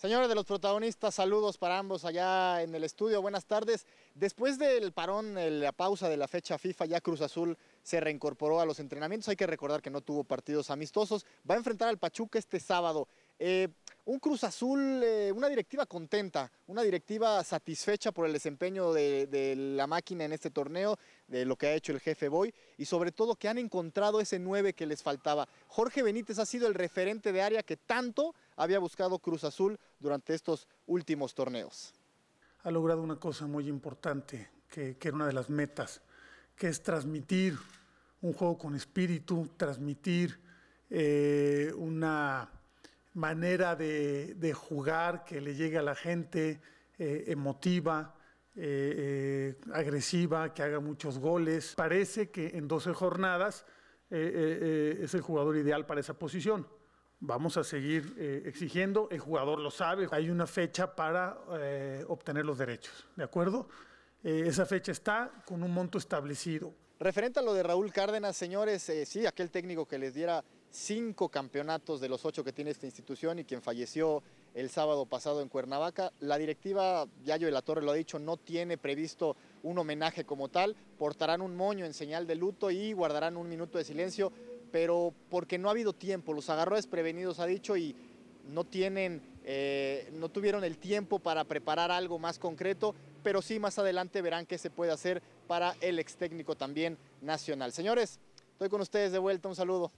Señores de los protagonistas, saludos para ambos allá en el estudio. Buenas tardes. Después del parón, la pausa de la fecha FIFA, ya Cruz Azul se reincorporó a los entrenamientos. Hay que recordar que no tuvo partidos amistosos. Va a enfrentar al Pachuca este sábado. Eh, un Cruz Azul, eh, una directiva contenta, una directiva satisfecha por el desempeño de, de la máquina en este torneo, de lo que ha hecho el jefe Boy y sobre todo que han encontrado ese nueve que les faltaba. Jorge Benítez ha sido el referente de área que tanto había buscado Cruz Azul durante estos últimos torneos. Ha logrado una cosa muy importante, que, era una de las metas, que es transmitir un juego con espíritu, transmitir eh, una manera de, jugar que le llegue a la gente, eh, emotiva, eh, agresiva, que haga muchos goles. Parece que en 12 jornadas es el jugador ideal para esa posición vamos a seguir eh, exigiendo, el jugador lo sabe, hay una fecha para eh, obtener los derechos, ¿de acuerdo? Eh, esa fecha está con un monto establecido. Referente a lo de Raúl Cárdenas, señores, sí, aquel técnico que les diera cinco campeonatos de los ocho que tiene esta institución y quien falleció el sábado pasado en Cuernavaca. La directiva, Yayo de la Torre lo ha dicho, no tiene previsto un homenaje como tal, portarán un moño en señal de luto y guardarán un minuto de silencio pero porque no ha habido tiempo, los agarró desprevenidos, ha dicho, y no tienen, eh, no tuvieron el tiempo para preparar algo más concreto, pero sí más adelante verán qué se puede hacer para el ex técnico también nacional. Señores, estoy con ustedes de vuelta, un saludo.